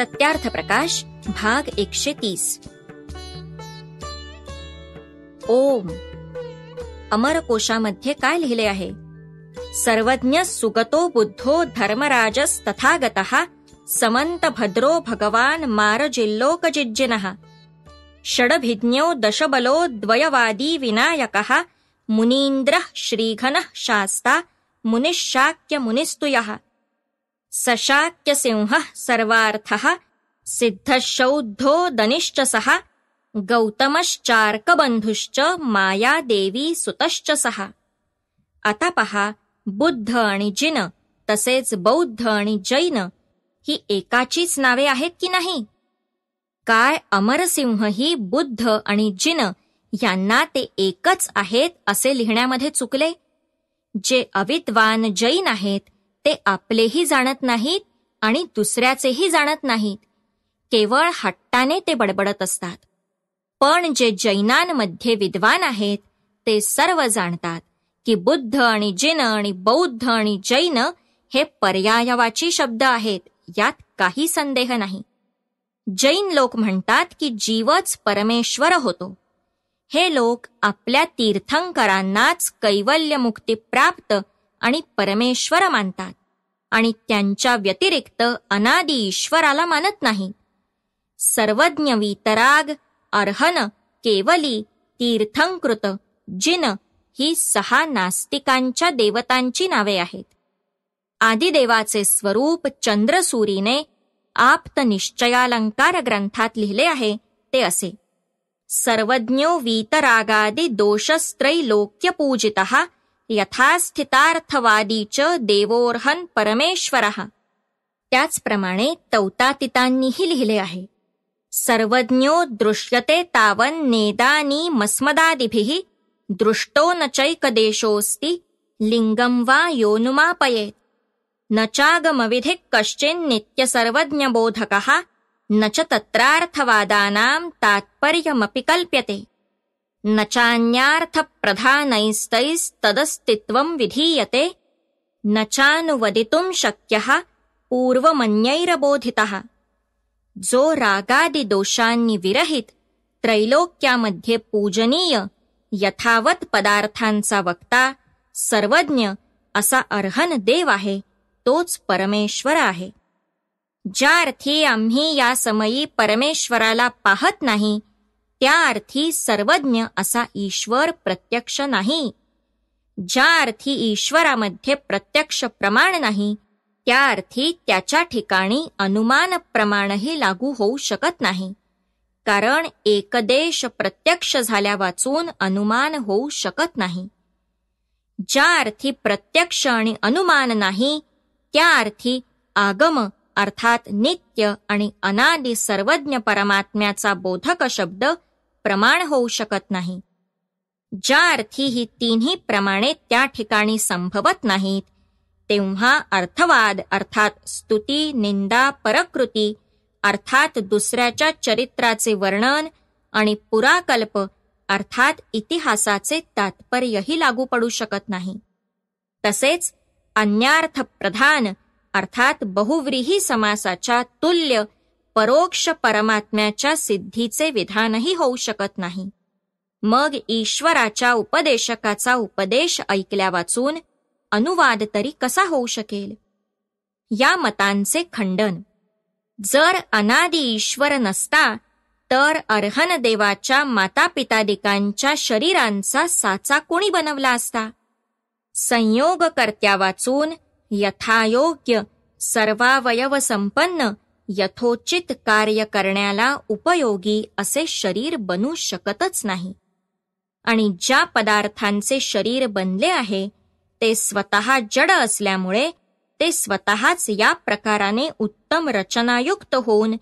सत्यार्थ प्रकाश भाग एकशे तीस ओम अमरकोशामध्ये काय लिहिले आहे सर्वज्ञ सुगतो बुद्धो धर्मराजस तथागत समंत भद्रो भगवान जिज्जिन षडभिज्ञो दशबलो द्वयवादी विनायक मुनींद्र श्रीघन शास्ता मुनिशाक्य मुनिस्तुयः सशाक्यसिंहः सर्वार्थः सिद्धशौद्धोदनिश्च सहा गौतमश्चार्कबंधुश्च मायादेवी सुतश्च सहा आता पहा बुद्ध आणि जिन तसेच बौद्ध आणि जैन ही एकाचीच नावे आहेत की नाही काय अमरसिंह ही बुद्ध आणि जिन यांना ते एकच आहेत असे लिहिण्यामध्ये चुकले जे अविद्वान जैन आहेत ते आपलेही जाणत नाहीत आणि दुसऱ्याचेही जाणत नाहीत केवळ हट्टाने ते बडबडत असतात पण जे जैनांमध्ये विद्वान आहेत ते सर्व जाणतात की बुद्ध आणि जिन आणि बौद्ध आणि जैन हे पर्यायवाची शब्द आहेत यात काही संदेह नाही जैन लोक म्हणतात की जीवच परमेश्वर होतो हे लोक आपल्या तीर्थंकरांनाच कैवल्यमुक्ती प्राप्त आणि परमेश्वर मानतात आणि त्यांच्या व्यतिरिक्त अनादि ईश्वराला मानत नाही। सर्वज्ञ वीतराग, अर्हन केवली तीर्थंकृत जिन ही सहा नास्तिकांच्या देवतांची नावे आहेत आदिदेवाचे स्वरूप चंद्रसूरीने आप्त निश्चयालंकार ग्रंथात लिहिले आहे ते असे सर्वज्ञो वीतरागादि पूजितः यथास्थितार्थवादी च देवोर्हन परमेश्वर त्याचप्रमाणे तौतातितांनीही लिहिले आहे सर्वज्ञो दृश्यते तावन नेदानी मस्मदादिभिः दृष्टो न चैकदेशोऽस्ति लिङ्गं वा योनुमापये न सर्वज्ञ कश्चिन्नित्यसर्वज्ञबोधकः न च तत्रार्थवादानां तात्पर्यमपि कल्प्यते नचान्यार्थप्रधानैस्तैस्तदस्तित्वं विधीयते न शक्य शक्यः पूर्वमन्यैरबोधितः जो दोषांनी विरहित त्रैलोक्यामध्ये पूजनीय यथावत पदार्थांचा वक्ता सर्वज्ञ असा अर्हन देव आहे तोच परमेश्वर आहे ज्या अर्थी आम्ही या समयी परमेश्वराला पाहत नाही त्या अर्थी सर्वज्ञ असा ईश्वर प्रत्यक्ष नाही ज्या अर्थी ईश्वरामध्ये प्रत्यक्ष प्रमाण नाही त्या अर्थी त्याच्या ठिकाणी अनुमान प्रमाणही लागू होऊ शकत नाही कारण एकदेश प्रत्यक्ष झाल्या वाचून अनुमान होऊ शकत नाही ज्या अर्थी प्रत्यक्ष आणि अनुमान नाही त्या अर्थी आगम अर्थात नित्य आणि अनादि सर्वज्ञ परमात्म्याचा बोधक शब्द प्रमाण होऊ शकत नाही ज्या अर्थी ही तिन्ही प्रमाणे त्या ठिकाणी संभवत नाहीत तेव्हा अर्थवाद अर्थात स्तुती निंदा परकृती अर्थात दुसऱ्याच्या चरित्राचे वर्णन आणि पुराकल्प अर्थात इतिहासाचे तात्पर्यही लागू पडू शकत नाही तसेच प्रधान अर्थात बहुव्रीही समासाच्या तुल्य परोक्ष परमात्म्याच्या सिद्धीचे विधानही होऊ शकत नाही मग ईश्वराच्या उपदेशकाचा उपदेश ऐकल्या वाचून अनुवाद तरी कसा होऊ शकेल या मतांचे खंडन जर अनादि ईश्वर नसता तर अर्हन देवाच्या मातापितादिकांच्या शरीरांचा साचा कोणी बनवला असता संयोग कर्त्या वाचून यथायोग्य सर्वावयव संपन्न यथोचित कार्य करण्याला उपयोगी असे शरीर बनू शकतच नाही आणि ज्या पदार्थांचे शरीर बनले आहे ते स्वतः जड असल्यामुळे ते स्वतःच या प्रकाराने उत्तम रचनायुक्त होऊन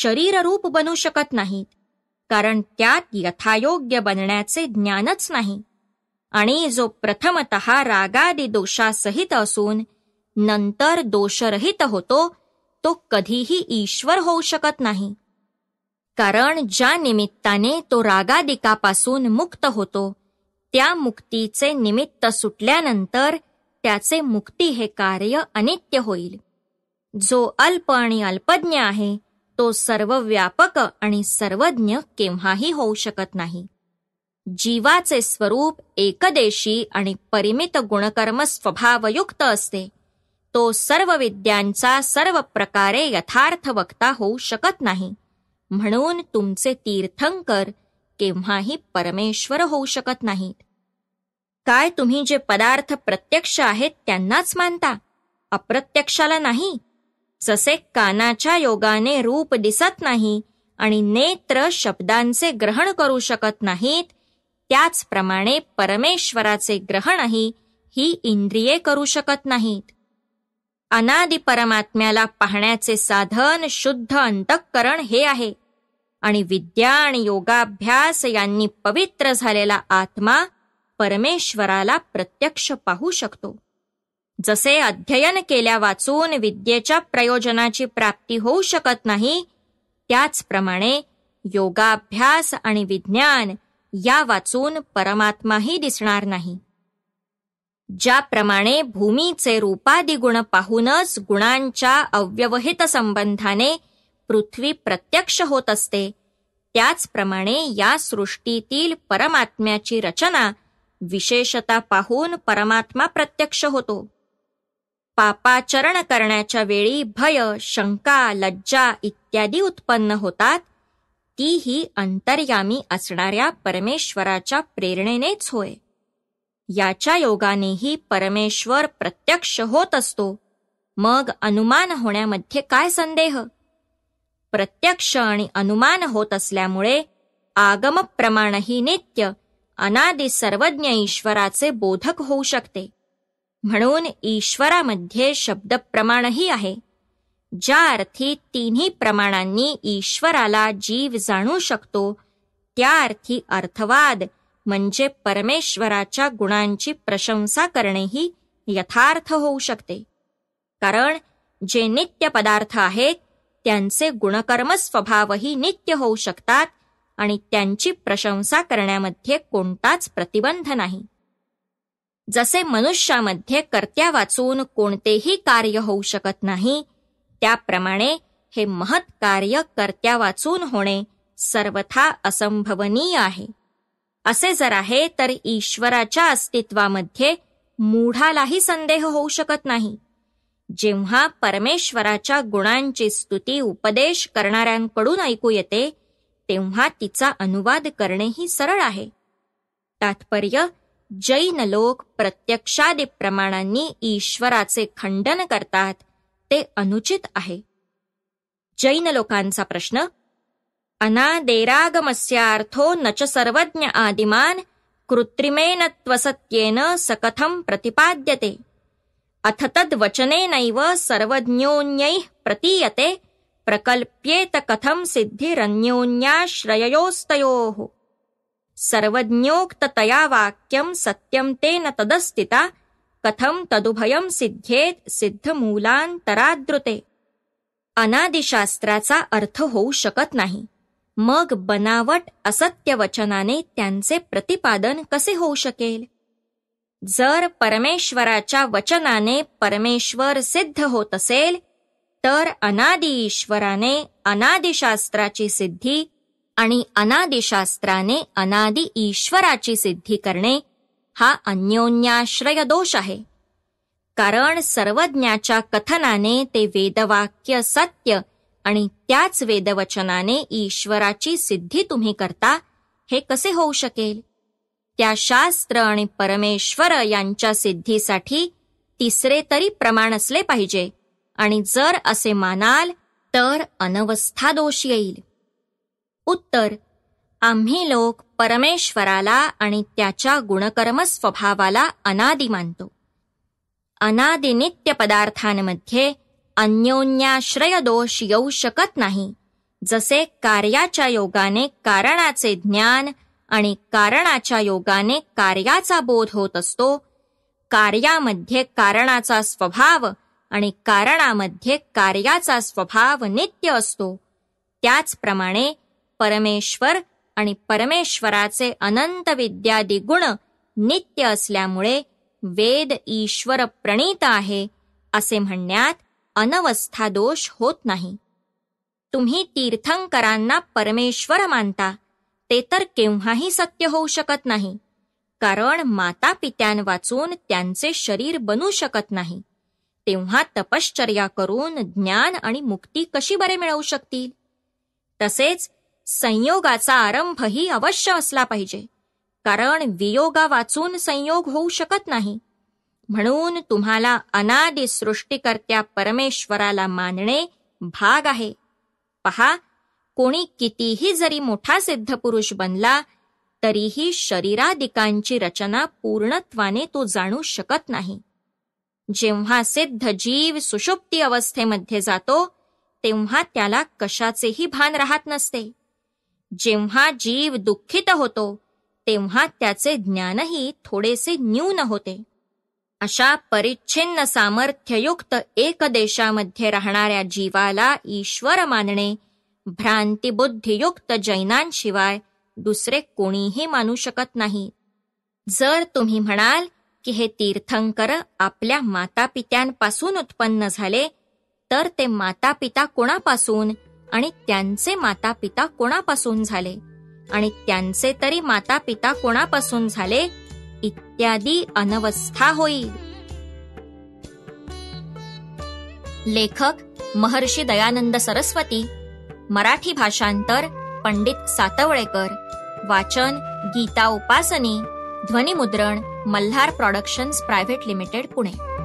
शरीररूप बनू शकत नाहीत कारण त्यात यथायोग्य बनण्याचे ज्ञानच नाही आणि जो प्रथमत रागादी दोषासहित असून नंतर दोषरहित होतो तो कधीही ईश्वर होऊ शकत नाही कारण ज्या निमित्ताने तो रागादिकापासून मुक्त होतो त्या मुक्तीचे निमित्त सुटल्यानंतर त्याचे मुक्ती हे कार्य अनित्य होईल जो अल्प आणि अल्पज्ञ आहे तो सर्व व्यापक आणि सर्वज्ञ केव्हाही होऊ शकत नाही जीवाचे स्वरूप एकदेशी आणि परिमित गुणकर्म स्वभावयुक्त असते तो सर्व विद्यांचा सर्व प्रकारे यथार्थ वक्ता होऊ शकत नाही म्हणून तुमचे तीर्थंकर केव्हाही परमेश्वर होऊ शकत नाहीत काय तुम्ही जे पदार्थ प्रत्यक्ष आहेत त्यांनाच मानता अप्रत्यक्षाला नाही जसे कानाच्या योगाने रूप दिसत नाही आणि नेत्र शब्दांचे ग्रहण करू शकत नाहीत त्याचप्रमाणे परमेश्वराचे ग्रहणही ही इंद्रिये करू शकत नाहीत अनादि परमात्म्याला पाहण्याचे साधन शुद्ध अंतःकरण हे आहे आणि विद्या आणि योगाभ्यास यांनी पवित्र झालेला आत्मा परमेश्वराला प्रत्यक्ष पाहू शकतो जसे अध्ययन केल्या वाचून विद्येच्या प्रयोजनाची प्राप्ती होऊ शकत नाही त्याचप्रमाणे योगाभ्यास आणि विज्ञान या वाचून परमात्माही दिसणार नाही ज्याप्रमाणे भूमीचे रूपादी गुण पाहूनच गुणांच्या अव्यवहित संबंधाने पृथ्वी प्रत्यक्ष होत असते त्याचप्रमाणे या सृष्टीतील परमात्म्याची रचना विशेषता पाहून परमात्मा प्रत्यक्ष होतो पापाचरण करण्याच्या वेळी भय शंका लज्जा इत्यादी उत्पन्न होतात ती ही अंतर्यामी असणाऱ्या परमेश्वराच्या प्रेरणेनेच होय याच्या योगानेही परमेश्वर प्रत्यक्ष होत असतो मग अनुमान होण्यामध्ये काय संदेह प्रत्यक्ष आणि अनुमान होत असल्यामुळे आगमप्रमाणही नित्य अनादि सर्वज्ञ ईश्वराचे बोधक होऊ शकते म्हणून ईश्वरामध्ये शब्दप्रमाणही आहे ज्या अर्थी तिन्ही प्रमाणांनी ईश्वराला जीव जाणू शकतो त्या अर्थी अर्थवाद म्हणजे परमेश्वराच्या गुणांची प्रशंसा करणेही यथार्थ होऊ शकते कारण जे नित्य पदार्थ आहेत त्यांचे गुणकर्म स्वभावही नित्य होऊ शकतात आणि त्यांची प्रशंसा करण्यामध्ये कोणताच प्रतिबंध नाही जसे मनुष्यामध्ये कर्त्या वाचून कोणतेही कार्य होऊ शकत नाही त्याप्रमाणे हे महत्कार्य कर्त्या वाचून होणे सर्वथा असंभवनीय आहे असे जर आहे तर ईश्वराच्या अस्तित्वामध्ये मूढालाही संदेह होऊ शकत नाही जेव्हा परमेश्वराच्या गुणांची स्तुती उपदेश करणाऱ्यांकडून ऐकू येते तेव्हा तिचा अनुवाद करणेही सरळ आहे तात्पर्य जैन लोक प्रत्यक्षादी प्रमाणांनी ईश्वराचे खंडन करतात ते अनुचित आहे जैन लोकांचा प्रश्न अनादेरागमस्यार्थो न च सर्वज्ञ आदिमान कृत्रिमेन त्वसत्येन सकथं प्रतिपाद्यते अथ तद्वचनेनैव सर्वज्ञोऽन्यैः प्रतीयते प्रकल्प्येत कथं सिद्धिरन्योन्याश्रययोस्तयोः सर्वज्ञोक्ततया वाक्यं सत्यं तेन तदस्तिता कथं तदुभयं सिद्ध्येत् सिद्धमूलान्तराद्रुते अनादिशास्त्राचा अर्थ होऊ शकत नाही मग बनावट असत्य वचनाने त्यांचे प्रतिपादन कसे होऊ शकेल जर परमेश्वराच्या वचनाने परमेश्वर सिद्ध होत असेल तर अनादि ईश्वराने अनादिशास्त्राची सिद्धी आणि अनादिशास्त्राने अनादि ईश्वराची सिद्धी करणे हा अन्योन्याश्रय दोष आहे कारण सर्वज्ञाच्या कथनाने ते वेदवाक्य सत्य आणि त्याच वेदवचनाने ईश्वराची सिद्धी तुम्ही करता हे कसे होऊ शकेल त्या शास्त्र आणि परमेश्वर यांच्या सिद्धीसाठी तिसरे तरी प्रमाण असले पाहिजे आणि जर असे मानाल तर अनवस्था दोष येईल उत्तर आम्ही लोक परमेश्वराला आणि त्याच्या गुणकर्म स्वभावाला अनादि मानतो अनादिनित्य पदार्थांमध्ये दोष येऊ शकत नाही जसे कार्याच्या योगाने कारणाचे ज्ञान आणि कारणाच्या योगाने कार्याचा बोध होत असतो कार्यामध्ये कारणाचा स्वभाव आणि कारणामध्ये कार्याचा स्वभाव नित्य असतो त्याचप्रमाणे परमेश्वर आणि परमेश्वराचे अनंत विद्यादी गुण नित्य असल्यामुळे वेद ईश्वर प्रणीत आहे असे म्हणण्यात अनवस्था दोष होत नाही तुम्ही तीर्थंकरांना परमेश्वर मानता ते तर केव्हाही सत्य होऊ शकत नाही कारण माता पित्यांवाचून त्यांचे शरीर बनू शकत नाही तेव्हा तपश्चर्या करून ज्ञान आणि मुक्ती कशी बरे मिळवू शकतील तसेच संयोगाचा आरंभही अवश्य असला पाहिजे कारण वियोगा वाचून संयोग होऊ शकत नाही म्हणून तुम्हाला अनादी सृष्टीकर्त्या परमेश्वराला मानणे भाग आहे पहा कोणी कितीही जरी मोठा सिद्ध पुरुष बनला तरीही शरीरादिकांची रचना पूर्णत्वाने तो जाणू शकत नाही जेव्हा सिद्ध जीव सुषुप्ती अवस्थेमध्ये जातो तेव्हा त्याला कशाचेही भान राहत नसते जेव्हा जीव दुःखित होतो तेव्हा त्याचे ज्ञानही थोडेसे न्यून होते अशा परिच्छिन्न सामर्थ्ययुक्त एक देशामध्ये राहणाऱ्या जीवाला ईश्वर मानणे भ्रांतिबुद्धियुक्त जैनांशिवाय दुसरे कोणीही मानू शकत नाही जर तुम्ही म्हणाल की हे तीर्थंकर आपल्या मातापित्यांपासून उत्पन्न झाले तर ते मातापिता कोणापासून आणि त्यांचे मातापिता कोणापासून झाले आणि त्यांचे तरी मातापिता कोणापासून झाले इत्यादी अनवस्था होईल लेखक महर्षी दयानंद सरस्वती मराठी भाषांतर पंडित सातवळेकर वाचन गीता उपासनी ध्वनिमुद्रण Malhar productions private limited Pune